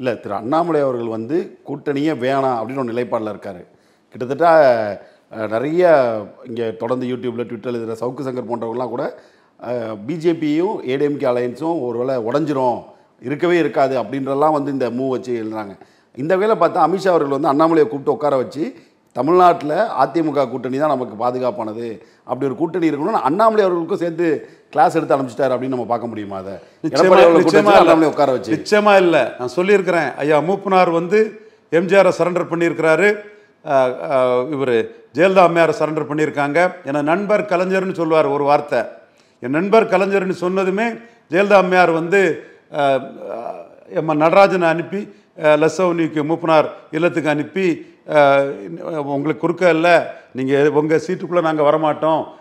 இல்லை திரு அண்ணாமலை அவர்கள் வந்து கூட்டணியே வேணாம் அப்படின்னு ஒரு நிலைப்பாடில் இருக்கார் கிட்டத்தட்ட நிறைய இங்கே தொடர்ந்து யூடியூப்பில் ட்விட்டரில் இதில் சவுக்கு சங்கர் போன்றவர்கள்லாம் கூட பிஜேபியும் ஏடிஎம்கே அலையன்ஸும் ஒரு வேளை உடஞ்சிரும் இருக்கவே இருக்காது அப்படின்றலாம் வந்து இந்த மூவ் வச்சு எழுதுறாங்க இந்த வேலை பார்த்தா அமித்ஷா அவர்கள் வந்து அண்ணாமலையை கூப்பிட்டு உட்கார வச்சு தமிழ்நாட்டில் அதிமுக கூட்டணி தான் நமக்கு பாதுகாப்பானது அப்படி ஒரு கூட்டணி இருக்கணும்னு அண்ணாமலை அவர்களுக்கும் சேர்ந்து கிளாஸ் எடுத்து அனுப்பிச்சிட்டாரு அப்படின்னு நம்ம பார்க்க முடியுமா அதை அண்ணாமலை உட்கார வச்சு நிச்சயமா இல்லை நான் சொல்லியிருக்கிறேன் ஐயா மூப்பனார் வந்து எம்ஜிஆரை சரண்டர் பண்ணியிருக்கிறாரு இவர் ஜெயலலிதா அம்மையாரை சரண்டர் பண்ணியிருக்காங்க என நண்பர் கலைஞர்னு சொல்லுவார் ஒரு வார்த்தை என் நண்பர் கலைஞர்னு சொன்னதுமே ஜெயலலிதா அம்மையார் வந்து எம் நடராஜனை அனுப்பி லெசவுனிக்கு மூப்பனார் இல்லத்துக்கு அனுப்பி உங்களுக்கு குறுக்க இல்லை நீங்கள் உங்கள் சீட்டுக்குள்ளே நாங்கள் வரமாட்டோம்